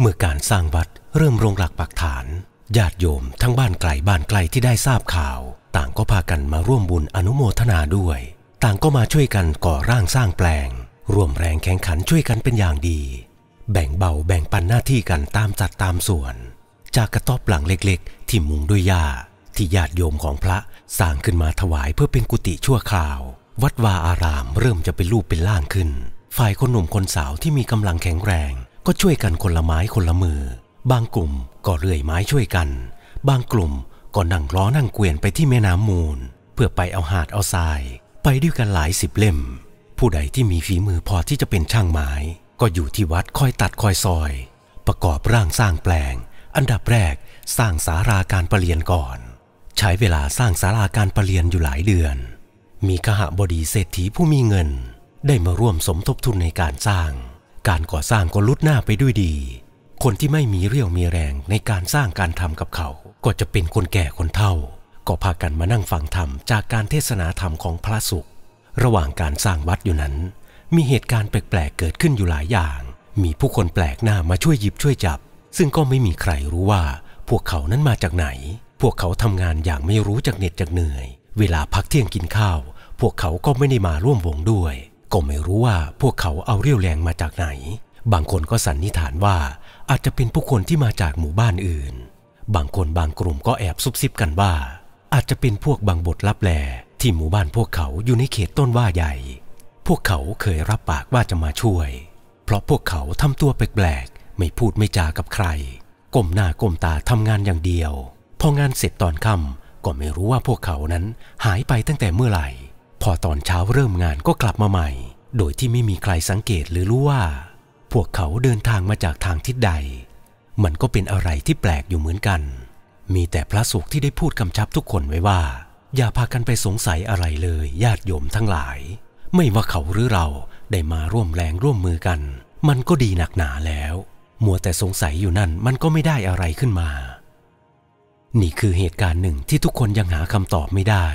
เมื่อการสร้างวัด เริ่มลงหลักปักฐานญาติโยมทั้งบ้านไกลบ้านไกลที่ได้ทราบข่าว ต่างก็พากันมาร่วมบุญอนุโมทนาด้วย ต่างก็มาช่วยกันก่อร่างสร้างแปลงร่วมแรงแข่งขันช่วยกันเป็นอย่างดี แบ่งเบาแบ่งปันหน้าที่กันตามจัดตามส่วน จากกระต๊อบหลังเล็กๆที่มุงด้วยหญ้า ที่ญาติโยมของพระสร้างขึ้นมาถวายเพื่อเป็นกุฏิชั่วคราว วัดวาอารามเริ่มจะเป็นรูปเป็นล่างขึ้น ฝ่ายคนหนุ่มคนสาวที่มีกำลังแข็งแรงก็ช่วยกันคนละไม้คนละมือ บางกลุ่มก็เลื่อยไม้ช่วยกัน บางกลุ่มก็นั่งล้อนั่งเกวียนไปที่แม่น้ำมูล เพื่อไปเอาหาดเอาทราย ไปด้วยกันหลายสิบเล่ม ผู้ใดที่มีฝีมือพอที่จะเป็นช่างไม้ ก็อยู่ที่วัดคอยตัดคอยซอย ประกอบร่างสร้างแปลง อันดับแรกสร้างสาราการประเรียนก่อน ใช้เวลาสร้างสาราการประเรียนอยู่หลายเดือน มีขหบดีเศรษฐีผู้มีเงิน ได้มาร่วมสมทบทุนในการสร้างการก่อสร้างก็ลุดหน้าไปด้วยดี คนที่ไม่มีเรี่ยวมีแรงในการสร้างการทำกับเขา ก็จะเป็นคนแก่คนเฒ่าก็พากันมานั่งฟังธรรมจากการเทศนาธรรมของพระสุข ระหว่างการสร้างวัดอยู่นั้น มีเหตุการณ์แปลก ๆ เกิดขึ้นอยู่หลายอย่าง มีผู้คนแปลกหน้ามาช่วยหยิบช่วยจับ ซึ่งก็ไม่มีใครรู้ว่าพวกเขานั้นมาจากไหน พวกเขาทำงานอย่างไม่รู้จักเหน็ดจากเหนื่อย เวลาพักเที่ยงกินข้าว พวกเขาก็ไม่ได้มาร่วมวงด้วยก็ไม่รู้ว่าพวกเขาเอาเรี่ยวแรงมาจากไหน บางคนก็สันนิษฐานว่าอาจจะเป็นผู้คนที่มาจากหมู่บ้านอื่น บางคนบางกลุ่มก็แอบซุบซิบกันว่า อาจจะเป็นพวกบางบทลับแลที่หมู่บ้านพวกเขาอยู่ในเขตต้นว่าใหญ่ พวกเขาเคยรับปากว่าจะมาช่วย เพราะพวกเขาทำตัวแปลกๆ ไม่พูดไม่จา กับใคร ก้มหน้าก้มตาทำงานอย่างเดียว พองานเสร็จตอนค่ำก็ไม่รู้ว่าพวกเขานั้นหายไปตั้งแต่เมื่อไหร่พอตอนเช้าเริ่มงานก็กลับมาใหม่ โดยที่ไม่มีใครสังเกตหรือรู้ว่า พวกเขาเดินทางมาจากทางทิศใด มันก็เป็นอะไรที่แปลกอยู่เหมือนกัน มีแต่พระสุขที่ได้พูดกำชับทุกคนไว้ว่า อย่าพากันไปสงสัยอะไรเลย ญาติโยมทั้งหลาย ไม่ว่าเขาหรือเราได้มาร่วมแรงร่วมมือกัน มันก็ดีหนักหนาแล้วมัวแต่สงสัยอยู่นั่น มันก็ไม่ได้อะไรขึ้นมา นี่คือเหตุการณ์หนึ่งที่ทุกคนยังหาคำตอบไม่ได้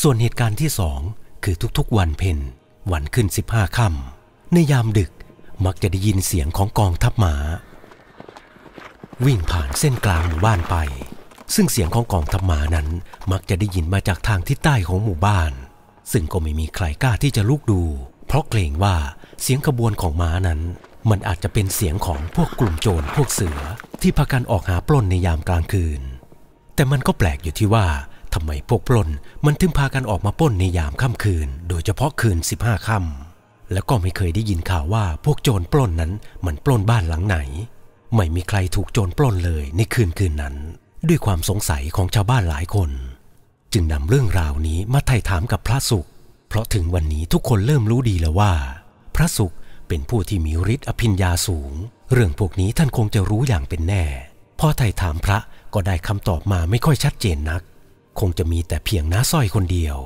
ส่วนเหตุการณ์ที่สองคือทุกๆวันเพ็ญวันขึ้น15ค่ำในยามดึกมักจะได้ยินเสียงของกองทัพหมาวิ่งผ่านเส้นกลางหมู่บ้านไป ซึ่งเสียงของกองทัพหมานั้นมักจะได้ยินมาจากทางทิศใต้ของหมู่บ้าน ซึ่งก็ไม่มีใครกล้าที่จะลุกดู เพราะเกรงว่าเสียงขบวนของหมานั้น มันอาจจะเป็นเสียงของพวกกลุ่มโจรพวกเสือที่พากันออกหาปล้นในยามกลางคืน แต่มันก็แปลกอยู่ที่ว่าทำไม พวกปล้นมันถึงพากันออกมาปล้นในยามค่ำคืน โดยเฉพาะคืน 15ค่ำ และก็ไม่เคยได้ยินข่าวว่าพวกโจรปล้นนั้นมันปล้นบ้านหลังไหน ไม่มีใครถูกโจรปล้นเลยในคืนคืนนั้น ด้วยความสงสัยของชาวบ้านหลายคน จึงนำเรื่องราวนี้มาไถ่ถามกับพระสุขเพราะถึงวันนี้ทุกคนเริ่มรู้ดีแล้วว่า พระสุขเป็นผู้ที่มีฤทธิ์อภิญญาสูง เรื่องพวกนี้ท่านคงจะรู้อย่างเป็นแน่ พอไถ่ถามพระก็ได้คำตอบมาไม่ค่อยชัดเจนนักคงจะมีแต่เพียงน้าสร้อยคนเดียว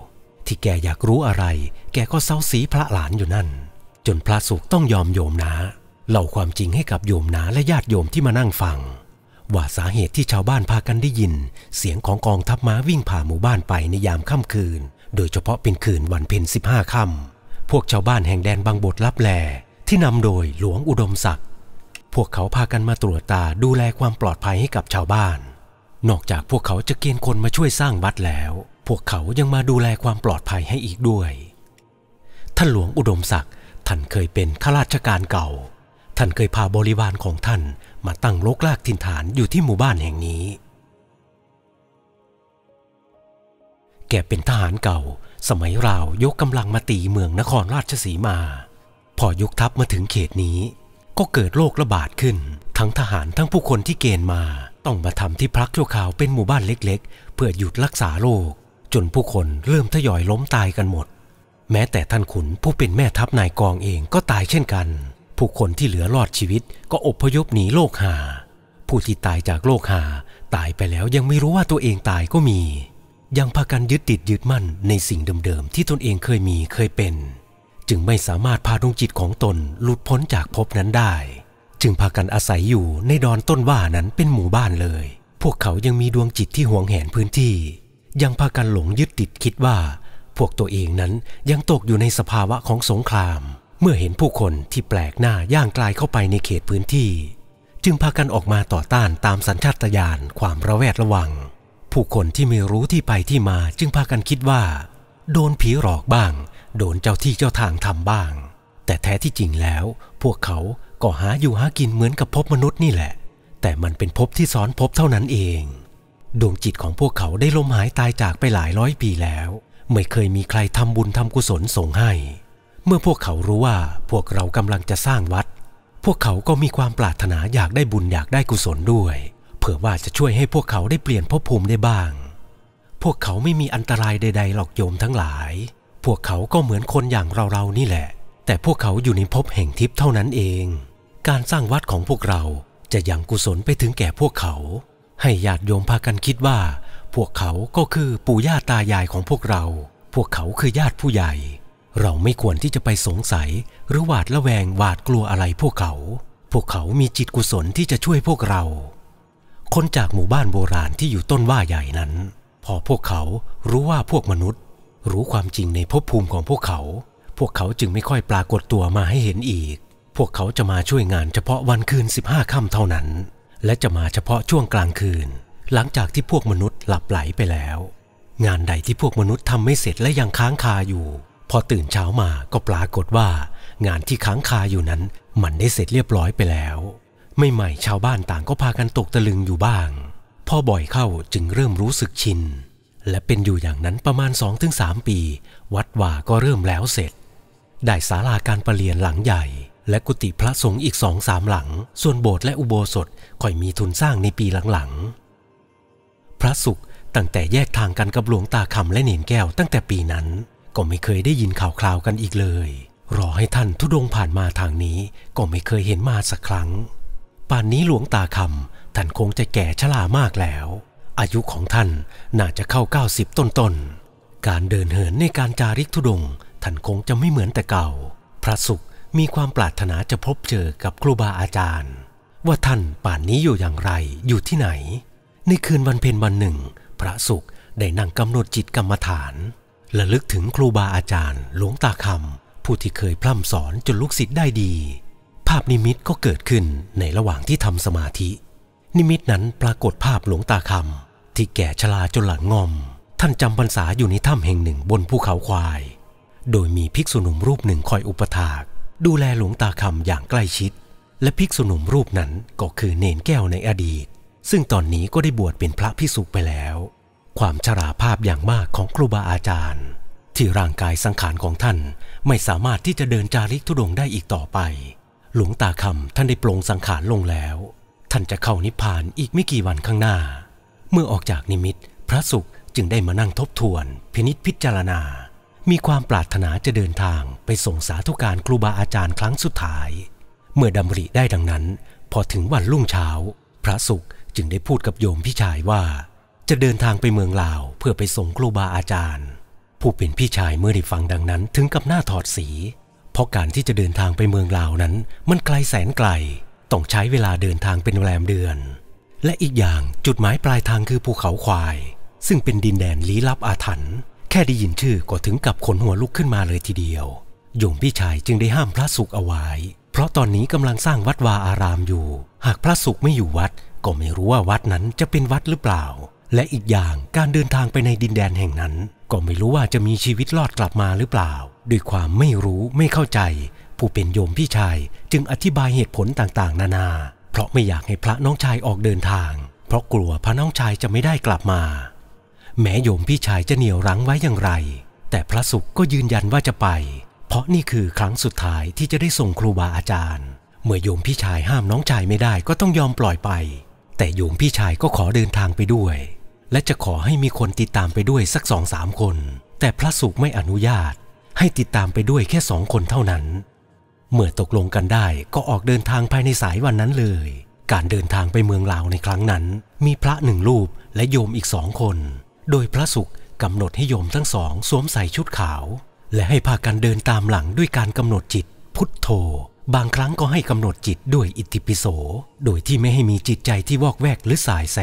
ที่แกอยากรู้อะไร แกก็เซาสีพระหลานอยู่นั่น จนพระสุขต้องยอมโยมนาเล่าความจริงให้กับโยมนาและญาติโยมที่มานั่งฟังว่าสาเหตุที่ชาวบ้านพากันได้ยิน เสียงของกองทัพม้าวิ่งผ่าหมู่บ้านไปในยามค่ำคืน โดยเฉพาะเป็นคืนวันเพ็ญสิบห้าค่ำพวกชาวบ้านแห่งแดนบางบทรับแลที่นำโดยหลวงอุดมศักดิ์พวกเขาพากันมาตรวจตาดูแลความปลอดภัยให้กับชาวบ้านนอกจากพวกเขาจะเกณฑ์คนมาช่วยสร้างวัดแล้ว พวกเขายังมาดูแลความปลอดภัยให้อีกด้วย ท่านหลวงอุดมศักดิ์ ท่านเคยเป็นข้าราชการเก่า ท่านเคยพาบริวารของท่านมาตั้งโลกลากถิ่นฐานอยู่ที่หมู่บ้านแห่งนี้ แกเป็นทหารเก่า สมัยเรายกกำลังมาตีเมืองนครราชสีมา พอยกทัพมาถึงเขตนี้ ก็เกิดโรคระบาดขึ้น ทั้งทหารทั้งผู้คนที่เกณฑ์มาต้องมาทำที่พักชั่วคราวเป็นหมู่บ้านเล็กๆ เพื่อหยุดรักษาโรคจนผู้คนเริ่มทยอยล้มตายกันหมด แม้แต่ท่านขุนผู้เป็นแม่ทัพนายกองเองก็ตายเช่นกัน ผู้คนที่เหลือรอดชีวิตก็อบพยพหนีโรคหาผู้ที่ตายจากโรคหาตายไปแล้วยังไม่รู้ว่าตัวเองตายก็มี ยังพากันยึดติดยึดมั่นในสิ่งเดิมๆที่ตนเองเคยมีเคยเป็น จึงไม่สามารถพาดวงจิตของตนหลุดพ้นจากภพนั้นได้จึงพากันอาศัยอยู่ในดอนต้นว่านั้นเป็นหมู่บ้านเลย พวกเขายังมีดวงจิตที่หวงแหนพื้นที่ ยังพากันหลงยึดติดคิดว่า พวกตัวเองนั้นยังตกอยู่ในสภาวะของสงคราม เมื่อเห็นผู้คนที่แปลกหน้าย่างกลายเข้าไปในเขตพื้นที่ จึงพากันออกมาต่อต้านตามสัญชาตญาณความระแวดระวัง ผู้คนที่ไม่รู้ที่ไปที่มาจึงพากันคิดว่า โดนผีหลอกบ้าง โดนเจ้าที่เจ้าทางทำบ้าง แต่แท้ที่จริงแล้ว พวกเขาก็หาอยู่หากินเหมือนกับพบมนุษย์นี่แหละ แต่มันเป็นพบที่ซ้อนพบเท่านั้นเอง ดวงจิตของพวกเขาได้ล้มหายตายจากไปหลายร้อยปีแล้ว ไม่เคยมีใครทำบุญทำกุศลส่งให้ เมื่อพวกเขารู้ว่าพวกเรากำลังจะสร้างวัด พวกเขาก็มีความปรารถนาอยากได้บุญอยากได้กุศลด้วย เผื่อว่าจะช่วยให้พวกเขาได้เปลี่ยนภพภูมิได้บ้าง พวกเขาไม่มีอันตรายใด ๆหรอกโยมทั้งหลาย พวกเขาก็เหมือนคนอย่างเราๆนี่แหละ แต่พวกเขาอยู่ในภพแห่งทิพย์เท่านั้นเองการสร้างวัดของพวกเราจะยังกุศลไปถึงแก่พวกเขา ให้ญาติโยมพากันคิดว่า พวกเขาก็คือปู่ย่าตายายของพวกเรา พวกเขาคือญาติผู้ใหญ่ เราไม่ควรที่จะไปสงสัย หรือหวาดระแวงหวาดกลัวอะไรพวกเขา พวกเขามีจิตกุศลที่จะช่วยพวกเรา คนจากหมู่บ้านโบราณที่อยู่ต้นว่าใหญ่นั้น พอพวกเขารู้ว่าพวกมนุษย์ รู้ความจริงในภพภูมิของพวกเขา พวกเขาจึงไม่ค่อยปรากฏตัวมาให้เห็นอีกพวกเขาจะมาช่วยงานเฉพาะวันคืน 15ค่ำเท่านั้น และจะมาเฉพาะช่วงกลางคืน หลังจากที่พวกมนุษย์หลับไหลไปแล้ว งานใดที่พวกมนุษย์ทำไม่เสร็จและยังค้างคาอยู่ พอตื่นเช้ามาก็ปรากฏว่า งานที่ค้างคาอยู่นั้น มันได้เสร็จเรียบร้อยไปแล้ว ไม่ใหม่ชาวบ้านต่างก็พากันตกตะลึงอยู่บ้าง พอบ่อยเข้าจึงเริ่มรู้สึกชิน และเป็นอยู่อย่างนั้นประมาณ 2-3 ปี วัดว่าก็เริ่มแล้วเสร็จ ได้ศาลาการประเรียนหลังใหญ่และกุฏิพระสงฆ์อีกสองสามหลัง ส่วนโบสถ์และอุโบสถค่อยมีทุนสร้างในปีหลังๆ พระสุขตั้งแต่แยกทางกันกับหลวงตาคำและเนนแก้ว ตั้งแต่ปีนั้น ก็ไม่เคยได้ยินข่าวคราวกันอีกเลย รอให้ท่านทุดงผ่านมาทางนี้ ก็ไม่เคยเห็นมาสักครั้ง ป่านนี้หลวงตาคำท่านคงจะแก่ชรามากแล้ว อายุของท่านน่าจะเข้า 90 ต้นๆ การเดินเหินในการจาริกทุดงท่านคงจะไม่เหมือนแต่เก่า พระสุขมีความปรารถนาจะพบเจอกับครูบาอาจารย์ ว่าท่านป่านนี้อยู่อย่างไรอยู่ที่ไหน ในคืนวันเพ็ญวันหนึ่งพระสุขได้นั่งกำหนดจิตกรรมฐานและลึกถึงครูบาอาจารย์หลวงตาคำผู้ที่เคยพร่ำสอนจนลูกศิษย์ได้ดี ภาพนิมิตก็เกิดขึ้นในระหว่างที่ทำสมาธิ นิมิตนั้นปรากฏภาพหลวงตาคำที่แก่ชราจนหลังงอมท่านจำพรรษาอยู่ในถ้ำแห่งหนึ่งบนภูเขาควาย โดยมีภิกษุหนุ่มรูปหนึ่งคอยอุปถากดูแลหลวงตาคำอย่างใกล้ชิด และภิกษุหนุ่มรูปนั้นก็คือเนนแก้วในอดีต ซึ่งตอนนี้ก็ได้บวชเป็นพระพิสุไปแล้ว ความชราภาพอย่างมากของครูบาอาจารย์ ที่ร่างกายสังขารของท่านไม่สามารถที่จะเดินจาริกทุดงได้อีกต่อไป หลวงตาคำท่านได้ปลงสังขารลงแล้ว ท่านจะเข้านิพพานอีกไม่กี่วันข้างหน้า เมื่อออกจากนิมิต พระสุขจึงได้มานั่งทบทวนพินิษพิจารณามีความปรารถนาจะเดินทางไปส่งสาธุการครูบาอาจารย์ ครั้งสุดท้าย เมื่อดำริได้ดังนั้น พอถึงวันรุ่งเช้า พระสุขจึงได้พูดกับโยมพี่ชายว่า จะเดินทางไปเมืองลาวเพื่อไปส่งครูบาอาจารย์ ผู้เป็นพี่ชายเมื่อได้ฟังดังนั้นถึงกับหน้าถอดสี เพราะการที่จะเดินทางไปเมืองลาวนั้น มันไกลแสนไกล ต้องใช้เวลาเดินทางเป็นแรมเดือน และอีกอย่างจุดหมายปลายทางคือภูเขาควาย ซึ่งเป็นดินแดนลี้ลับอาถรรพ์แค่ได้ยินชื่อก็ถึงกับขนหัวลุกขึ้นมาเลยทีเดียวโยมพี่ชายจึงได้ห้ามพระสุขเอาไว้ เพราะตอนนี้กำลังสร้างวัดวาอารามอยู่ หากพระสุขไม่อยู่วัดก็ไม่รู้ว่าวัดนั้นจะเป็นวัดหรือเปล่า และอีกอย่างการเดินทางไปในดินแดนแห่งนั้นก็ไม่รู้ว่าจะมีชีวิตรอดกลับมาหรือเปล่า ด้วยความไม่รู้ไม่เข้าใจ ผู้เป็นโยมพี่ชายจึงอธิบายเหตุผลต่างๆ นานา เพราะไม่อยากให้พระน้องชายออกเดินทาง เพราะกลัวพระน้องชายจะไม่ได้กลับมาแม้โยมพี่ชายจะเหนี่ยวรั้งไว้อย่างไร แต่พระสุขก็ยืนยันว่าจะไป เพราะนี่คือครั้งสุดท้ายที่จะได้ส่งครูบาอาจารย์ เมื่อโยมพี่ชายห้ามน้องชายไม่ได้ก็ต้องยอมปล่อยไป แต่โยมพี่ชายก็ขอเดินทางไปด้วย และจะขอให้มีคนติดตามไปด้วยสักสองสามคน แต่พระสุขไม่อนุญาต ให้ติดตามไปด้วยแค่สองคนเท่านั้น เมื่อตกลงกันได้ก็ออกเดินทางภายในสายวันนั้นเลย การเดินทางไปเมืองลาวในครั้งนั้น มีพระหนึ่งรูปและโยมอีกสองคนโดยพระสุขกำหนดให้โยมทั้งสอง สวมใส่ชุดขาว และให้พากันเดินตามหลังด้วยการกำหนดจิต พุทโธ บางครั้งก็ให้กำหนดจิตด้วยอิติปิโสโดยที่ไม่ให้มีจิตใจที่วอกแวกหรือสายแส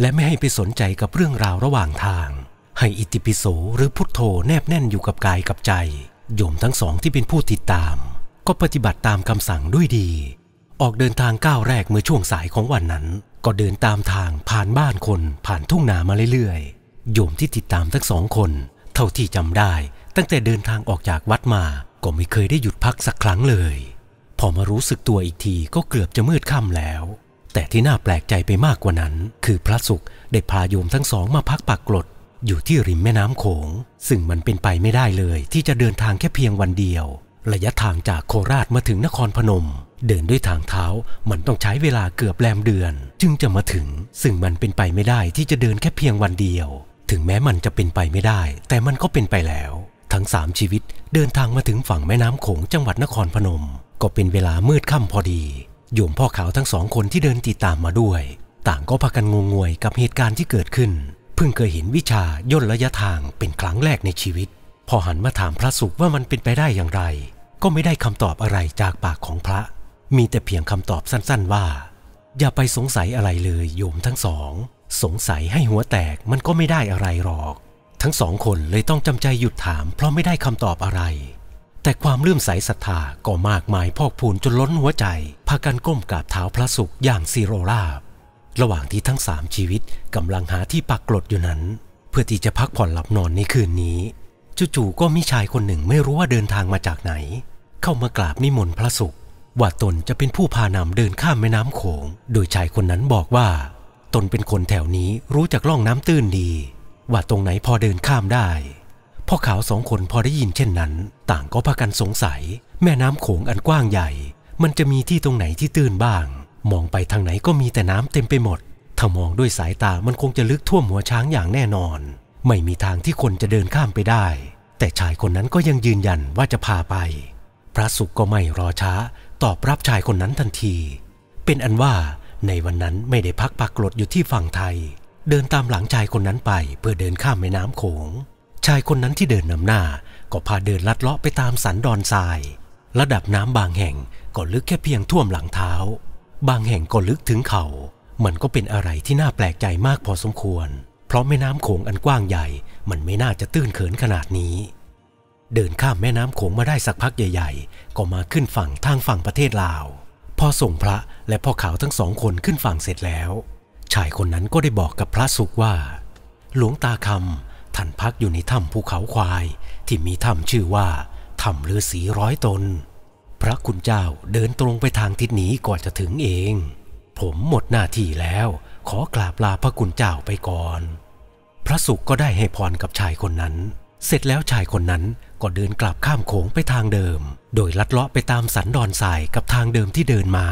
และไม่ให้ไปสนใจกับเรื่องราวระหว่างทาง ให้อิติปิโสหรือพุทโธ แนบแน่นอยู่กับกายกับใจโยมทั้งสองที่เป็นผู้ติดตาม ก็ปฏิบัติตามคำสั่งด้วยดี ออกเดินทางก้าวแรกเมื่อช่วงสายของวันนั้น ก็เดินตามทางผ่านบ้านคนผ่านทุ่งนามาเรื่อยๆโยมที่ติดตามทั้งสองคนเท่าที่จำได้ ตั้งแต่เดินทางออกจากวัดมาก็ไม่เคยได้หยุดพักสักครั้งเลย พอมารู้สึกตัวอีกที ก็เกือบจะมืดค่ำแล้ว แต่ที่น่าแปลกใจไปมากกว่านั้น คือพระสุขได้พาโยมทั้งสองมาพักปักกลดอยู่ที่ริมแม่น้ำโขง ซึ่งมันเป็นไปไม่ได้เลยที่จะเดินทางแค่เพียงวันเดียวระยะทางจากโคราชมาถึงนครพนม เดินด้วยทางเท้ามันต้องใช้เวลาเกือบแรมเดือน จึงจะมาถึงซึ่งมันเป็นไปไม่ได้ที่จะเดินแค่เพียงวันเดียวถึงแม้มันจะเป็นไปไม่ได้ แต่มันก็เป็นไปแล้ว ทั้งสามชีวิตเดินทางมาถึงฝั่งแม่น้ำโขงจังหวัดนครพนม ก็เป็นเวลามืดค่ำพอดีโยมพ่อขาวทั้งสองคนที่เดินติดตามมาด้วย ต่างก็พากันงงงวยกับเหตุการณ์ที่เกิดขึ้นเพิ่งเคยเห็นวิชาย่นระยะทางเป็นครั้งแรกในชีวิต พอหันมาถามพระสุขว่ามันเป็นไปได้อย่างไร ก็ไม่ได้คำตอบอะไรจากปากของพระ มีแต่เพียงคำตอบสั้น ๆว่า อย่าไปสงสัยอะไรเลยโยมทั้งสองสงสัยให้หัวแตกมันก็ไม่ได้อะไรหรอก ทั้งสองคนเลยต้องจำใจหยุดถามเพราะไม่ได้คำตอบอะไร แต่ความเลื่อมใสศรัทธาก็มากมายพอกพูนจนล้นหัวใจ พากันก้มกราบเท้าพระสุขอย่างซีโรราบระหว่างที่ทั้งสามชีวิตกำลังหาที่ปักกลดอยู่นั้นเพื่อที่จะพักผ่อนหลับนอนในคืนนี้จู่ๆก็มีชายคนหนึ่งไม่รู้ว่าเดินทางมาจากไหน เข้ามากราบนิมนต์พระสุขว่าตนจะเป็นผู้พานำเดินข้ามแม่น้ำโขง โดยชายคนนั้นบอกว่าตนเป็นคนแถวนี้รู้จักล่องน้ำตื้นดี ว่าตรงไหนพอเดินข้ามได้พ่อขาวสองคนพอได้ยินเช่นนั้น ต่างก็พากันสงสัย แม่น้ำโขงอันกว้างใหญ่ มันจะมีที่ตรงไหนที่ตื้นบ้าง มองไปทางไหนก็มีแต่น้ำเต็มไปหมด ถ้ามองด้วยสายตามันคงจะลึกท่วมหัวช้างอย่างแน่นอน ไม่มีทางที่คนจะเดินข้ามไปได้ แต่ชายคนนั้นก็ยังยืนยันว่าจะพาไป พระสุขก็ไม่รอช้า ตอบรับชายคนนั้นทันที เป็นอันว่าในวันนั้นไม่ได้พักปักกรดอยู่ที่ฝั่งไทย เดินตามหลังชายคนนั้นไปเพื่อเดินข้ามแม่น้ำโขง ชายคนนั้นที่เดินนำหน้าก็พาเดินลัดเลาะไปตามสันดอนทราย ระดับน้ำบางแห่งก็ลึกแค่เพียงท่วมหลังเท้า บางแห่งก็ลึกถึงเขา่ามันก็เป็นอะไรที่น่าแปลกใจมากพอสมควร เพราะแม่น้ำโขงอันกว้างใหญ่ มันไม่น่าจะตื้นเขินขนาดนี้ เดินข้ามแม่น้ำโขงมาได้สักพักใหญ่ ๆ ก็มาขึ้นฝั่งทางฝั่งประเทศลาวพอส่งพระและพ่อขาวทั้งสองคนขึ้นฝั่งเสร็จแล้ว ชายคนนั้นก็ได้บอกกับพระสุขว่า หลวงตาคำท่านพักอยู่ในถ้ำภูเขาควาย ที่มีถ้ำชื่อว่าถ้ำฤาษีร้อยตนพระคุณเจ้าเดินตรงไปทางทิศนี้ก่อนจะถึงเอง ผมหมดหน้าที่แล้ว ขอกราบลาพระคุณเจ้าไปก่อน พระสุขก็ได้ให้พรกับชายคนนั้น เสร็จแล้วชายคนนั้นก็เดินกลับข้ามโขงไปทางเดิม โดยลัดเลาะไปตามสันดอนทรายกับทางเดิมที่เดินมา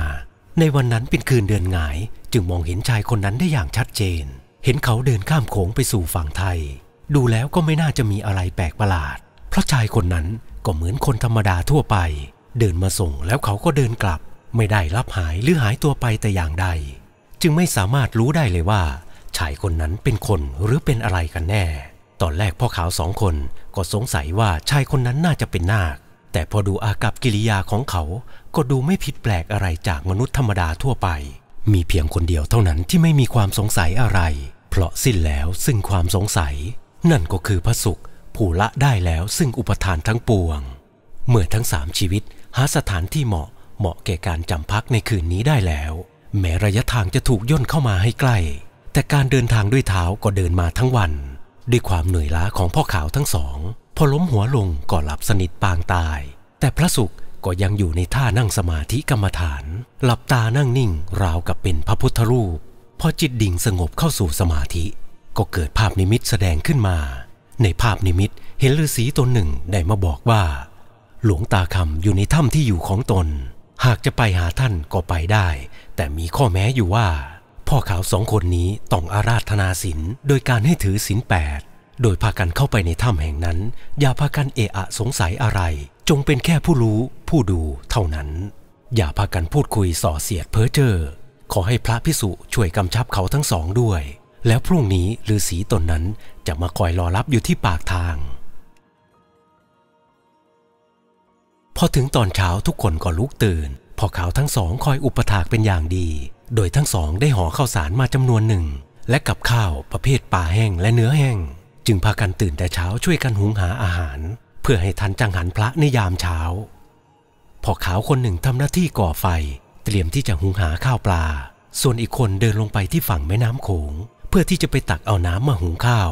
ในวันนั้นเป็นคืนเดือนหงาย จึงมองเห็นชายคนนั้นได้อย่างชัดเจน เห็นเขาเดินข้ามโขงไปสู่ฝั่งไทย ดูแล้วก็ไม่น่าจะมีอะไรแปลกประหลาด เพราะชายคนนั้นก็เหมือนคนธรรมดาทั่วไป เดินมาส่งแล้วเขาก็เดินกลับ ไม่ได้รับหายหรือหายตัวไปแต่อย่างใด จึงไม่สามารถรู้ได้เลยว่าชายคนนั้นเป็นคนหรือเป็นอะไรกันแน่ตอนแรกพ่อขาวสองคน ก็สงสัยว่าชายคนนั้นน่าจะเป็นนาค แต่พอดูอากับกิริยาของเขา ก็ดูไม่ผิดแปลกอะไรจากมนุษย์ธรรมดาทั่วไป มีเพียงคนเดียวเท่านั้นที่ไม่มีความสงสัยอะไร เพราะสิ้นแล้วซึ่งความสงสัย นั่นก็คือพระสุขผู้ละได้แล้วซึ่งอุปทานทั้งปวง เมื่อทั้งสามชีวิต หาสถานที่เหมาะเหมาะแก่การจำพักในคืนนี้ได้แล้ว แม้ระยะทางจะถูกย่นเข้ามาให้ใกล้ แต่การเดินทางด้วยเท้าก็เดินมาทั้งวันด้วยความเหนื่อยล้าของพ่อขาวทั้งสอง พอล้มหัวลงก็หลับสนิทปางตาย แต่พระสุขก็ยังอยู่ในท่านั่งสมาธิกรรมฐาน หลับตานั่งนิ่งราวกับเป็นพระพุทธรูปพอจิตดิ่งสงบเข้าสู่สมาธิ ก็เกิดภาพนิมิตแสดงขึ้นมา ในภาพนิมิตเห็นฤาษีตนหนึ่งได้มาบอกว่า หลวงตาคำอยู่ในถ้ำที่อยู่ของตน หากจะไปหาท่านก็ไปได้ แต่มีข้อแม้อยู่ว่าพ่อขาวสองคนนี้ต้องอาราธนาศีลโดยการให้ถือศีลแปดโดยพากันเข้าไปในถ้ำแห่งนั้น อย่าพากันเอะอะสงสัยอะไร จงเป็นแค่ผู้รู้ผู้ดูเท่านั้น อย่าพากันพูดคุยส่อเสียดเพ้อเจ้อขอให้พระพิสุช่วยกำชับเขาทั้งสองด้วย แล้วพรุ่งนี้ฤาษีตนนั้นจะมาคอยรอรับอยู่ที่ปากทาง พอถึงตอนเช้าทุกคนก็ลุกตื่นพ่อขาวทั้งสองคอยอุปถากเป็นอย่างดีโดยทั้งสองได้ห่อข้าวสารมาจำนวนหนึ่ง และกับข้าวประเภทปลาแห้งและเนื้อแห้ง จึงพากันตื่นแต่เช้าช่วยกันหุงหาอาหาร เพื่อให้ทันจังหันพระในยามเช้าพอขาวคนหนึ่งทำหน้าที่ก่อไฟ เตรียมที่จะหุงหาข้าวปลา ส่วนอีกคนเดินลงไปที่ฝั่งแม่น้ำโขงเพื่อที่จะไปตักเอาน้ำมาหุงข้าว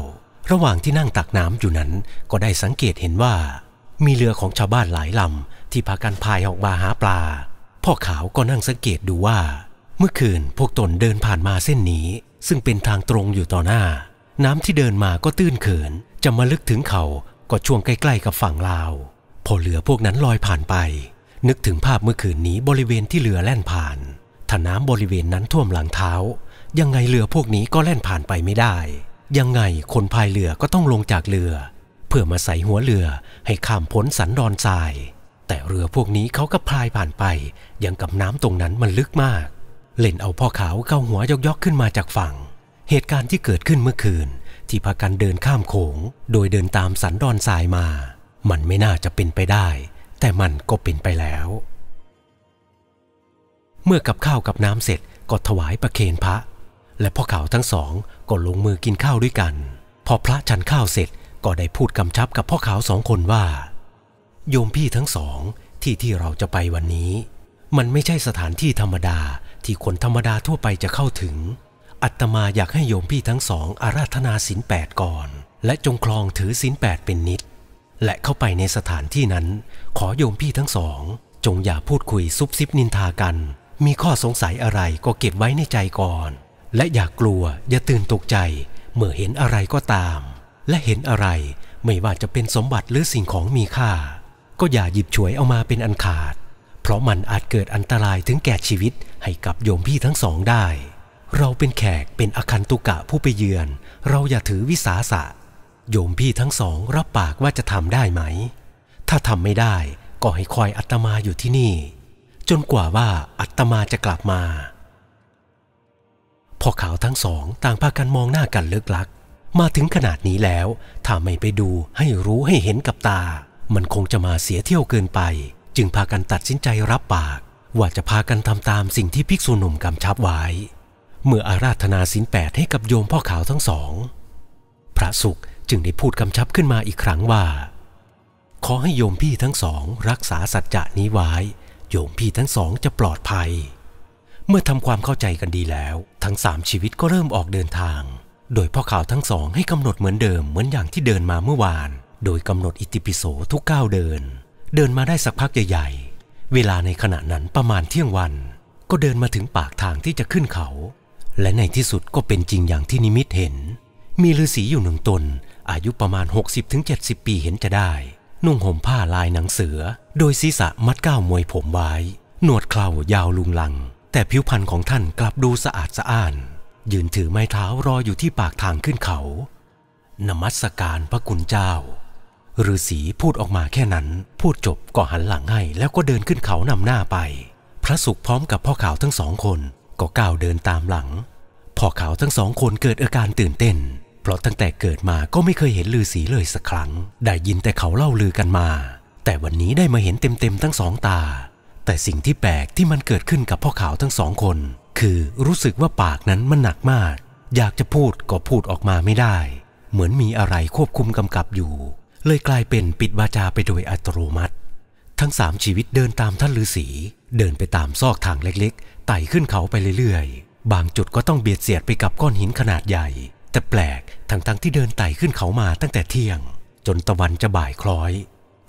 ระหว่างที่นั่งตักน้ำอยู่นั้น ก็ได้สังเกตเห็นว่า มีเรือของชาวบ้านหลายลำที่พากันพายออกมาหาปลา พ่อขาวก็นั่งสังเกตดูว่าเมื่อคืนพวกตนเดินผ่านมาเส้นนี้ ซึ่งเป็นทางตรงอยู่ต่อหน้า น้ำที่เดินมาก็ตื้นเขินจะมาลึกถึงเขาก็ช่วงใกล้ ๆกับฝั่งลาวพอเรือพวกนั้นลอยผ่านไป นึกถึงภาพเมื่อคืนนี้บริเวณที่เรือแล่นผ่านถ้าน้ำบริเวณนั้นท่วมหลังเท้า ยังไงเรือพวกนี้ก็แล่นผ่านไปไม่ได้ ยังไงคนพายเรือก็ต้องลงจากเรือเพื่อมาใส่หัวเรือให้ข้ามพ้นสันดอนทราย แต่เรือพวกนี้เขาก็พายผ่านไปยังกับน้ำตรงนั้นมันลึกมากเล่นเอาพ่อขาวเกาหัวยกๆขึ้นมาจากฝั่ง เหตุการณ์ที่เกิดขึ้นเมื่อคืน ที่พากันเดินข้ามโขง โดยเดินตามสันดอนทรายมา มันไม่น่าจะเป็นไปได้ แต่มันก็เป็นไปแล้ว เมื่อกับข้าวกับน้ำเสร็จก็ถวายประเคนพระ และพ่อขาวทั้งสองก็ลงมือกินข้าวด้วยกันพอพระฉันข้าวเสร็จก็ได้พูดกำชับกับพ่อขาวสองคนว่า โยมพี่ทั้งสอง ที่ที่เราจะไปวันนี้ มันไม่ใช่สถานที่ธรรมดาที่คนธรรมดาทั่วไปจะเข้าถึง อัตมาอยากให้โยมพี่ทั้งสองอาราธนาศีลแปดก่อน และจงคลองถือศีลแปดเป็นนิด และเข้าไปในสถานที่นั้น ขอโยมพี่ทั้งสอง จงอย่าพูดคุยซุบซิบนินทากัน มีข้อสงสัยอะไรก็เก็บไว้ในใจก่อน และอย่ากลัวอย่าตื่นตกใจ เมื่อเห็นอะไรก็ตาม และเห็นอะไร ไม่ว่าจะเป็นสมบัติหรือสิ่งของมีค่า ก็อย่าหยิบฉวยเอามาเป็นอันขาดราะมันอาจเกิดอันตรายถึงแก่ชีวิตให้กับโยมพี่ทั้งสองได้ เราเป็นแขกเป็นอคันตุกะผู้ไปเยือน เราอย่าถือวิสาสะ โยมพี่ทั้งสองรับปากว่าจะทำได้ไหม ถ้าทำไม่ได้ก็ให้คอยอัตมาอยู่ที่นี่ จนกว่าว่าอัตมาจะกลับมา พอขาวทั้งสองต่างพากันมองหน้ากันเลิกลักมาถึงขนาดนี้แล้วถ้าไม่ไปดูให้รู้ให้เห็นกับตา มันคงจะมาเสียเที่ยวเกินไปจึงพากันตัดสินใจรับปาก ว่าจะพากันทำตามสิ่งที่ภิกษุหนุ่มกำชับไว้ เมื่ออาราธนาสินแปดให้กับโยมพ่อขาวทั้งสอง พระสุขจึงได้พูดกำชับขึ้นมาอีกครั้งว่า ขอให้โยมพี่ทั้งสอง รักษาสัจจะนี้ไว้ โยมพี่ทั้งสองจะปลอดภัย เมื่อทำความเข้าใจกันดีแล้วทั้งสามชีวิตก็เริ่มออกเดินทาง โดยพ่อข่าวทั้งสองให้กำหนดเหมือนเดิมเหมือนอย่างที่เดินมาเมื่อวาน โดยกำหนดอิติปิโสทุกก้าวเดินเดินมาได้สักพักใหญ่ ๆ เวลาในขณะนั้นประมาณเที่ยงวัน ก็เดินมาถึงปากทางที่จะขึ้นเขา และในที่สุดก็เป็นจริงอย่างที่นิมิตเห็น มีฤาษีอยู่หนึ่งตน อายุประมาณ 60-70 ปีเห็นจะได้ นุ่งห่มผ้าลายหนังเสือ โดยศีรษะมัดก้าวมวยผมไว้ หนวดเคลาวยาวลุงลัง แต่ผิวพรรณของท่านกลับดูสะอาดสะอ้าน ยืนถือไม้เท้ารออยู่ที่ปากทางขึ้นเขา นมัสการพระกุณเจ้าฤาษีพูดออกมาแค่นั้น พูดจบก็หันหลังให้แล้วก็เดินขึ้นเขานำหน้าไป พระสุขพร้อมกับพ่อขาวทั้งสองคน ก็ก้าวเดินตามหลัง พ่อขาวทั้งสองคนเกิดอาการตื่นเต้น เพราะตั้งแต่เกิดมาก็ไม่เคยเห็นฤาษีเลยสักครั้ง ได้ยินแต่เขาเล่าลือกันมา แต่วันนี้ได้มาเห็นเต็มๆทั้งสองตา แต่สิ่งที่แปลกที่มันเกิดขึ้นกับพ่อขาวทั้งสองคน คือรู้สึกว่าปากนั้นมันหนักมาก อยากจะพูดก็พูดออกมาไม่ได้ เหมือนมีอะไรควบคุมกำกับอยู่เลยกลายเป็นปิดวาจาไปโดยอัตโนมัติ ทั้งสามชีวิตเดินตามท่านฤาษีเดินไปตามซอกทางเล็กๆไต่ขึ้นเขาไปเรื่อยๆ บางจุดก็ต้องเบียดเสียดไปกับก้อนหินขนาดใหญ่แต่แปลกทั้งๆทที่เดินไต่ขึ้นเขามาตั้งแต่เที่ยง จนตะวันจะบ่ายคล้อย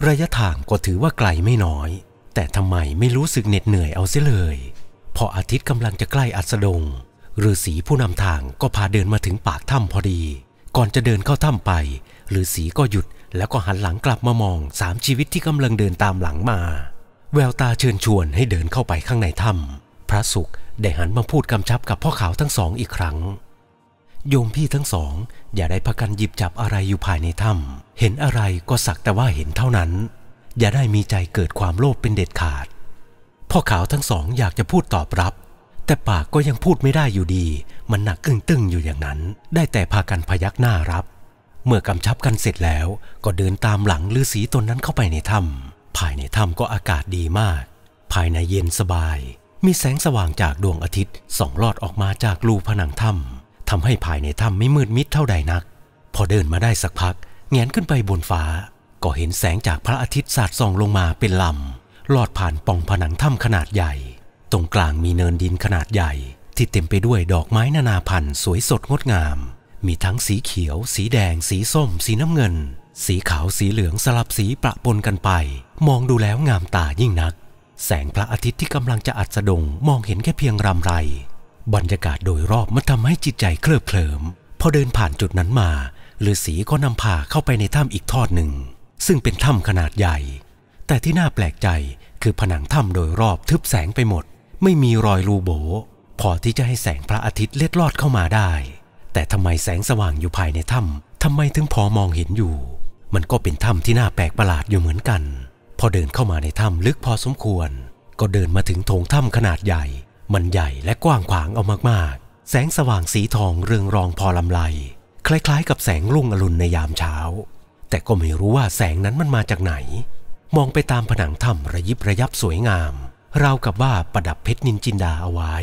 ระยะทางก็ถือว่าไกลไม่น้อย แต่ทำไมไม่รู้สึกเหน็ดเหนื่อยเอาเสียเลย พออาทิตย์กำลังจะใกล้อัสดงฤาษีผู้นำทางก็พาเดินมาถึงปากถ้ำพอดี ก่อนจะเดินเข้าถ้ำไปฤาษีก็หยุดแล้วก็หันหลังกลับมามองสามชีวิตที่กำลังเดินตามหลังมา แววตาเชิญชวนให้เดินเข้าไปข้างในถ้ำพระสุขได้หันมาพูดกำชับกับพ่อขาวทั้งสองอีกครั้ง โยมพี่ทั้งสอง อย่าได้พากันหยิบจับอะไรอยู่ภายในถ้ำเห็นอะไรก็สักแต่ว่าเห็นเท่านั้น อย่าได้มีใจเกิดความโลภเป็นเด็ดขาด พ่อขาวทั้งสองอยากจะพูดตอบรับ แต่ปากก็ยังพูดไม่ได้อยู่ดี มันหนักอึ้งตึงอยู่อย่างนั้น ได้แต่พากันพยักหน้ารับเมื่อกำชับกันเสร็จแล้ว ก็เดินตามหลังฤาษีตนนั้นเข้าไปในถ้ำภายในถ้ำก็อากาศดีมาก ภายในเย็นสบาย มีแสงสว่างจากดวงอาทิตย์ส่องลอดออกมาจากรูผนังถ้ำทำให้ภายในถ้ำไม่มืดมิดเท่าใดนัก พอเดินมาได้สักพัก เงยขึ้นไปบนฟ้า ก็เห็นแสงจากพระอาทิตย์สาดส่องลงมาเป็นลำลอดผ่านป่องผนังถ้ำขนาดใหญ่ ตรงกลางมีเนินดินขนาดใหญ่ ที่เต็มไปด้วยดอกไม้นานาพันธุ์สวยสดงดงามมีทั้งสีเขียว สีแดง สีส้ม สีน้ำเงิน สีขาว สีเหลืองสลับสีประปนกันไป มองดูแล้วงามตายิ่งนัก แสงพระอาทิตย์ที่กำลังจะอัดสดง มองเห็นแค่เพียงรำไร บรรยากาศโดยรอบมันทำให้จิตใจเคลิบเคลิมพอเดินผ่านจุดนั้นมาฤาษีก็นำพาเข้าไปในถ้ำอีกทอดหนึ่ง ซึ่งเป็นถ้ำขนาดใหญ่ แต่ที่น่าแปลกใจคือผนังถ้ำโดยรอบทึบแสงไปหมด ไม่มีรอยรูโบ พอที่จะให้แสงพระอาทิตย์เล็ดลอดเข้ามาได้แต่ทำไมแสงสว่างอยู่ภายในถ้ำทำไมถึงพอมองเห็นอยู่ มันก็เป็นถ้ำที่น่าแปลกประหลาดอยู่เหมือนกัน พอเดินเข้ามาในถ้ำลึกพอสมควร ก็เดินมาถึงโถงถ้ำขนาดใหญ่ มันใหญ่และกว้างขวางเอามากๆ แสงสว่างสีทองเรืองรองพอลำไลคล้ายๆกับแสงรุ่งอรุณในยามเช้า แต่ก็ไม่รู้ว่าแสงนั้นมันมาจากไหน มองไปตามผนังถ้ำระยิบระยับสวยงาม ราวกับว่าประดับเพชรนินจินดาเอาไว้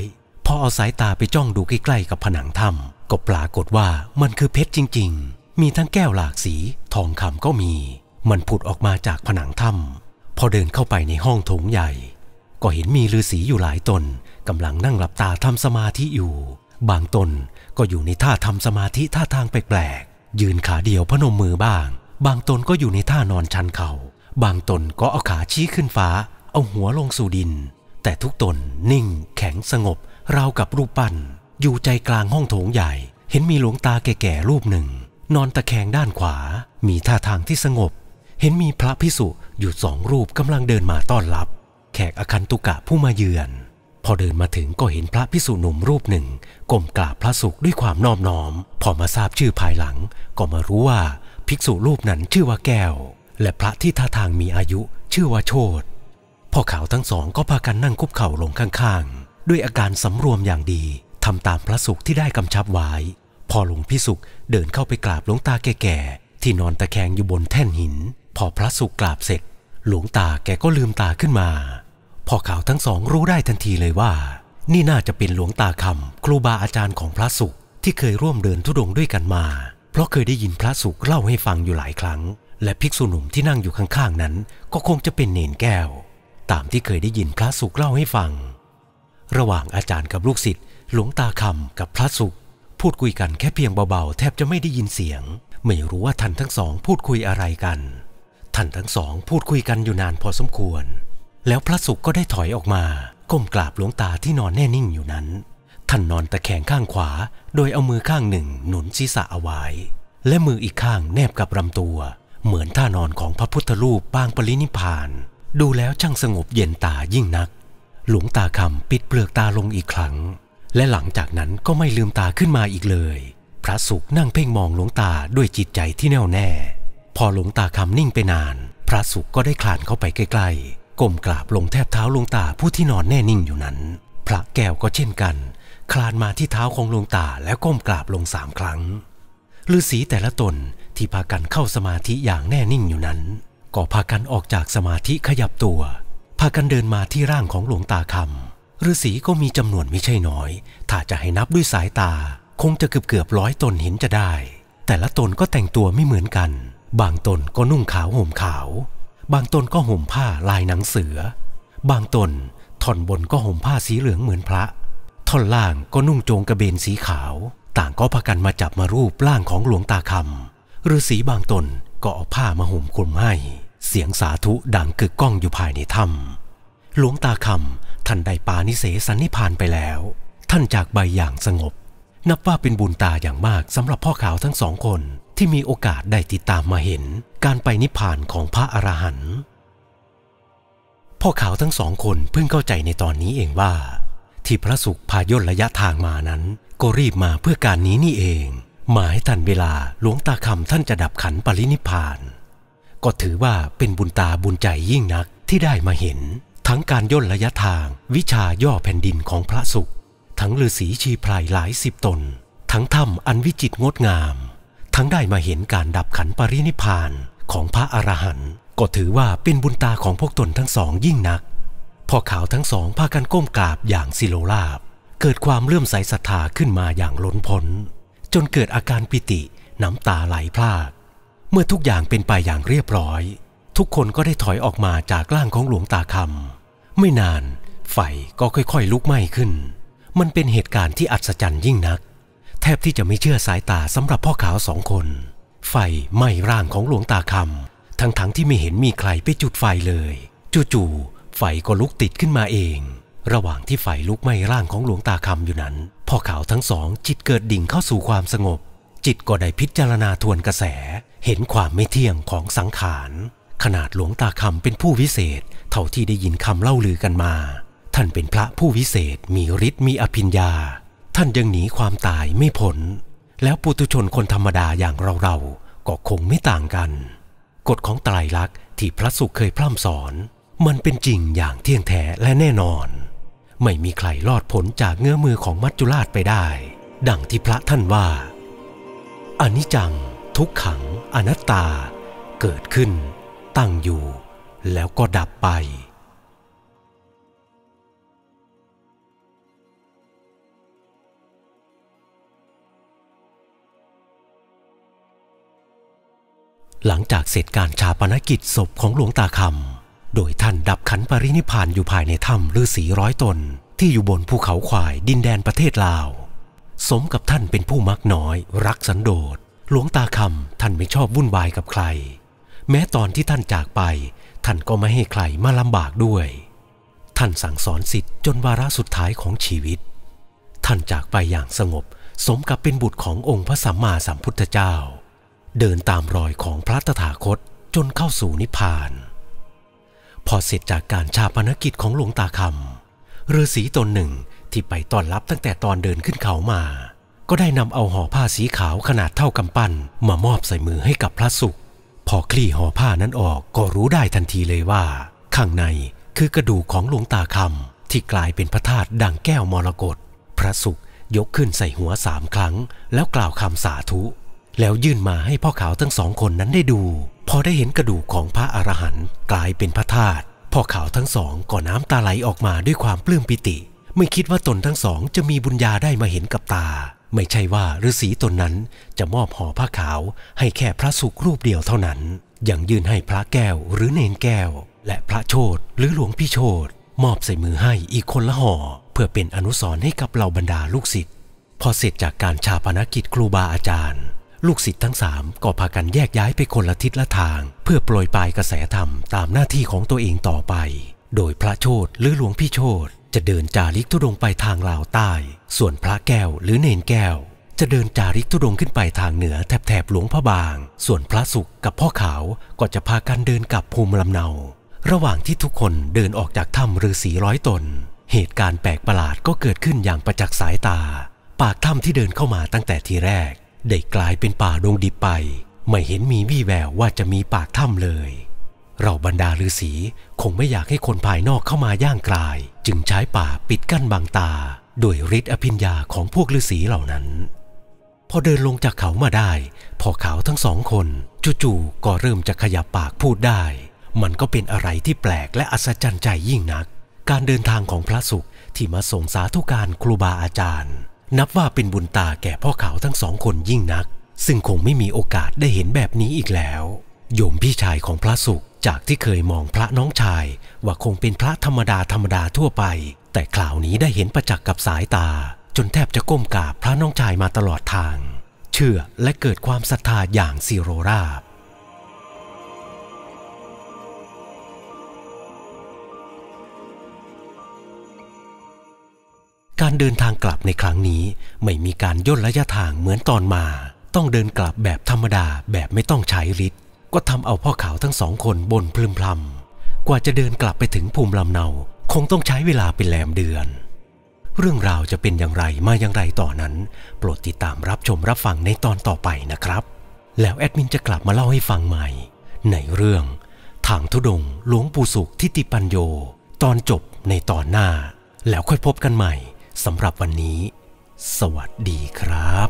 พอเอาสายตาไปจ้องดูใกล้ๆ กับผนังถ้ำก็ปรากฏว่ามันคือเพชรจริงๆ มีทั้งแก้วหลากสี ทองคำก็มี มันผุดออกมาจากผนังถ้ำพอเดินเข้าไปในห้องโถงใหญ่ ก็เห็นมีฤาษีอยู่หลายตนกำลังนั่งหลับตาทำสมาธิอยู่ บางตนก็อยู่ในท่าทำสมาธิท่าทางแปลกๆ ยืนขาเดียวพนมมือบ้าง บางตนก็อยู่ในท่านอนชันเขา่า บางตนก็เอาขาชี้ขึ้นฟ้า เอาหัวลงสู่ดิน แต่ทุกตนนิ่ง แข็งสงบราวกับรูปปั้นอยู่ใจกลางห้องโถงใหญ่ เห็นมีหลวงตาแก่ๆรูปหนึ่ง นอนตะแคงด้านขวา มีท่าทางที่สงบ เห็นมีพระพิสุอยู่สองรูปกำลังเดินมาต้อนรับ แขกอคันตุกะผู้มาเยือน พอเดินมาถึงก็เห็นพระพิสุหนุ่มรูปหนึ่งก้มกราบพระสุขด้วยความนอบน้อม พอมาทราบชื่อภายหลัง ก็มารู้ว่าภิกษุรูปนั้นชื่อว่าแก้ว และพระที่ท่าทางมีอายุชื่อว่าโชตพ่อขาวทั้งสองก็พากันนั่งคุบเข่าลงข้าง ๆ ด้วยอาการสำรวมอย่างดีทำตามพระสุขที่ได้กำชับไว้ พอหลวงพี่สุขเดินเข้าไปกราบหลวงตาแก่ๆที่นอนตะแคงอยู่บนแท่นหิน พอพระสุขกราบเสร็จ หลวงตาแกก็ลืมตาขึ้นมาพ่อข่าวทั้งสองรู้ได้ทันทีเลยว่า นี่น่าจะเป็นหลวงตาคำครูบาอาจารย์ของพระสุขที่เคยร่วมเดินทุดงด้วยกันมา เพราะเคยได้ยินพระสุขเล่าให้ฟังอยู่หลายครั้ง และภิกษุหนุ่มที่นั่งอยู่ข้างๆนั้น ก็คงจะเป็นเนนแก้ว ตามที่เคยได้ยินพระสุขเล่าให้ฟัง ระหว่างอาจารย์กับลูกศิษย์หลวงตาคำกับพระสุขพูดคุยกันแค่เพียงเบา ๆแทบจะไม่ได้ยินเสียง ไม่รู้ว่าท่านทั้งสองพูดคุยอะไรกันท่านทั้งสองพูดคุยกันอยู่นานพอสมควร แล้วพระสุขก็ได้ถอยออกมา ก้มกราบหลวงตาที่นอนแน่นิ่งอยู่นั้นท่านนอนตะแคงข้างขวา โดยเอามือข้างหนึ่งหนุนศีรษะเอาไว้และมืออีกข้างแนบกับลำตัว เหมือนท่านอนของพระพุทธรูปปางปรินิพาน ดูแล้วช่างสงบเย็นตายิ่งนัก หลวงตาคำปิดเปลือกตาลงอีกครั้งและหลังจากนั้นก็ไม่ลืมตาขึ้นมาอีกเลย พระสุขนั่งเพ่งมองหลวงตาด้วยจิตใจที่แน่วแน่ พอหลวงตาคำนิ่งไปนาน พระสุขก็ได้คลานเข้าไปใกล้ๆ ก้มกราบลงแทบเท้าหลวงตาผู้ที่นอนแน่นิ่งอยู่นั้น พระแก้วก็เช่นกัน คลานมาที่เท้าของหลวงตาแล้วก้มกราบลงสามครั้งฤาษีแต่ละตนที่พากันเข้าสมาธิอย่างแน่นิ่งอยู่นั้นก็พากันออกจากสมาธิขยับตัว พากันเดินมาที่ร่างของหลวงตาคำฤาษีก็มีจำนวนไม่ใช่น้อย ถ้าจะให้นับด้วยสายตาคงจะเกือบเกือบร้อยตนเห็นจะได้ แต่ละตนก็แต่งตัวไม่เหมือนกัน บางตนก็นุ่งขาวห่มขาว บางตนก็ห่มผ้าลายหนังเสือ บางตนท่อนบนก็ห่มผ้าสีเหลืองเหมือนพระ ท่อนล่างก็นุ่งโจงกระเบนสีขาว ต่างก็พากันมาจับมารูปร่างของหลวงตาคำฤาษีบางตนก็เอาผ้ามาห่มคลุมให้เสียงสาธุดังกึกก้องอยู่ภายในถ้ำหลวงตาคำท่านได้ปานิเสสันนิพานไปแล้ว ท่านจากใบอย่างสงบ นับว่าเป็นบุญตาอย่างมากสำหรับพ่อขาวทั้งสองคนที่มีโอกาสได้ติดตามมาเห็น การไปนิพพานของพระอรหันต์ พ่อขาวทั้งสองคนเพิ่งเข้าใจในตอนนี้เองว่า ที่พระสุขพาย่นระยะทางมานั้น ก็รีบมาเพื่อการนี้นี่เอง หมายทันเวลาหลวงตาคำท่านจะดับขันปรินิพาน ก็ถือว่าเป็นบุญตาบุญใจยิ่งนักที่ได้มาเห็นทั้งการย่นระยะทางวิชาย่อแผ่นดินของพระสุข ทั้งฤาษีชีพไพรหลายสิบตน ทั้งถ้ำอันวิจิตรงดงาม ทั้งได้มาเห็นการดับขันปรินิพานของพระอรหันต์ ก็ถือว่าเป็นบุญตาของพวกตนทั้งสองยิ่งนักพอขาวทั้งสองพากันก้มกราบอย่างสิโลลาบ เกิดความเลื่อมใสศรัทธาขึ้นมาอย่างล้นพ้น จนเกิดอาการปิติน้ำตาไหลพลาก เมื่อทุกอย่างเป็นไปอย่างเรียบร้อย ทุกคนก็ได้ถอยออกมาจากร่างของหลวงตาคำไม่นาน ไฟก็ค่อยๆลุกไหม้ขึ้น มันเป็นเหตุการณ์ที่อัศจรรย์ยิ่งนัก แทบที่จะไม่เชื่อสายตาสำหรับพ่อขาวสองคนไฟไหม้ร่างของหลวงตาคำทั้งๆทที่ไม่เห็นมีใครไปจุดไฟเลย จู่ๆไฟก็ลุกติดขึ้นมาเอง ระหว่างที่ไฟลุกไหม้ร่างของหลวงตาคำอยู่นั้นพ่อขาวทั้งสองจิตเกิดดิ่งเข้าสู่ความสงบ จิตก็ได้พิจารณาทวนกระแส เห็นความไม่เที่ยงของสังขารขนาดหลวงตาคำเป็นผู้วิเศษ เท่าที่ได้ยินคำเล่าลือกันมา ท่านเป็นพระผู้วิเศษ มีฤทธิ์มีอภิญญา ท่านยังหนีความตายไม่พ้น แล้วปุถุชนคนธรรมดาอย่างเราเราก็คงไม่ต่างกัน กฎของไตรลักษณ์ที่พระสุขเคยพร่ำสอน มันเป็นจริงอย่างเที่ยงแท้และแน่นอน ไม่มีใครรอดพ้นจากเงื้อมือของมัจจุราชไปได้ ดังที่พระท่านว่าอนิจจัง ทุกขังอนัตตาเกิดขึ้นั้งอยู่แล้วก็ดับไป หลังจากเสร็จการชาปนกิจศพของหลวงตาคำ โดยท่านดับขันปรินิพานอยู่ภายในถ้ำฤาษีร้อยตนที่อยู่บนภูเขาควายดินแดนประเทศลาว สมกับท่านเป็นผู้มักน้อยรักสันโดษหลวงตาคำท่านไม่ชอบวุ่นวายกับใครแม้ตอนที่ท่านจากไปท่านก็ไม่ให้ใครมาลำบากด้วย ท่านสั่งสอนสิทธิ์จนวาระสุดท้ายของชีวิต ท่านจากไปอย่างสงบสมกับเป็นบุตรขององค์พระสัมมาสัมพุทธเจ้า เดินตามรอยของพระตถาคตจนเข้าสู่นิพพาน พอเสร็จจากการชาปนกิจของหลวงตาคำฤาษีตนหนึ่งที่ไปต้อนรับตั้งแต่ตอนเดินขึ้นเขามา ก็ได้นำเอาห่อผ้าสีขาวขนาดเท่ากำปั้นมามอบใส่มือให้กับพระสุขพอคลี่ห่อผ้านั้นออกก็รู้ได้ทันทีเลยว่า ข้างในคือกระดูกของหลวงตาคำที่กลายเป็นพระธาตุดังแก้วมรกตพระสุขยกขึ้นใส่หัวสามครั้ง แล้วกล่าวคำสาธุ แล้วยื่นมาให้พ่อขาวทั้งสองคนนั้นได้ดู พอได้เห็นกระดูกของพระอรหันต์กลายเป็นพระธาตุพ่อขาวทั้งสองก็น้ำตาไหลออกมาด้วยความปลื้มปิติ ไม่คิดว่าตนทั้งสองจะมีบุญญาได้มาเห็นกับตาไม่ใช่ว่าฤาษีตนนั้นจะมอบห่อผ้าขาวให้แค่พระสุครูปเดียวเท่านั้น ยังยื่นให้พระแก้วหรือเนนแก้วและพระโชตหรือหลวงพี่โชตมอบใส่มือให้อีกคนละห่อเพื่อเป็นอนุสรณ์ให้กับเหล่าบรรดาลูกศิษย์พอเสร็จจากการชาปนกิจครูบาอาจารย์ ลูกศิษย์ทั้งสามก็พากันแยกย้ายไปคนละทิศละทางเพื่อปล่อยปลายกระแสธรรมตามหน้าที่ของตัวเองต่อไป โดยพระโชตหรือหลวงพี่โชตจะเดินจาริกทุดงไปทางลาวใต้ ส่วนพระแก้วหรือเนนแก้ว จะเดินจาริกทุดงขึ้นไปทางเหนือแถบแถบหลวงพระบาง ส่วนพระสุขกับพ่อขาว ก็จะพากันเดินกลับภูมิลำเนา ระหว่างที่ทุกคนเดินออกจากถ้ำฤาษีร้อยตน เหตุการณ์แปลกประหลาดก็เกิดขึ้นอย่างประจักษ์สายตา ปากถ้ำที่เดินเข้ามาตั้งแต่ทีแรกได้กลายเป็นป่าดงดิบไป ไม่เห็นมีวี่แววว่าจะมีปากถ้ำเลยเราบรรดาฤาษีคงไม่อยากให้คนภายนอกเข้ามาย่างกลายจึงใช้ป่าปิดกั้นบางตา ด้วยฤทธิ์อภิญญาของพวกฤาษีเหล่านั้น พอเดินลงจากเขามาได้ พอเขาทั้งสองคนจู่ๆก็เริ่มจะขยับปากพูดได้ มันก็เป็นอะไรที่แปลกและอัศจรรย์ใจยิ่งนัก การเดินทางของพระสุขที่มาส่งสาธุการครูบาอาจารย์ นับว่าเป็นบุญตาแก่พ่อเขาทั้งสองคนยิ่งนัก ซึ่งคงไม่มีโอกาสได้เห็นแบบนี้อีกแล้วโยมพี่ชายของพระสุขจากที่เคยมองพระน้องชายว่าคงเป็นพระธรรมดาธรรมดาทั่วไป แต่คราวนี้ได้เห็นประจักษ์กับสายตา จนแทบจะก้มกราบพระน้องชายมาตลอดทาง เชื่อและเกิดความศรัทธาอย่างซีโรราบการเดินทางกลับในครั้งนี้ไม่มีการย่นระยะทางเหมือนตอนมา ต้องเดินกลับแบบธรรมดาแบบไม่ต้องใช้ฤทธิ์ก็ทำเอาพ่อขาวทั้งสองคนบ่นพลึมพลำกว่าจะเดินกลับไปถึงภูมิลำเนา คงต้องใช้เวลาเป็นแหลมเดือน เรื่องราวจะเป็นอย่างไรมาอย่างไรต่อนนั้น โปรดติดตามรับชมรับฟังในตอนต่อไปนะครับ แล้วแอดมินจะกลับมาเล่าให้ฟังใหม่ในเรื่องทางทุดงหลวงปู่สุขทิติปัญโย ตอนจบในตอนหน้า แล้วค่อยพบกันใหม่สำหรับวันนี้ สวัสดีครับ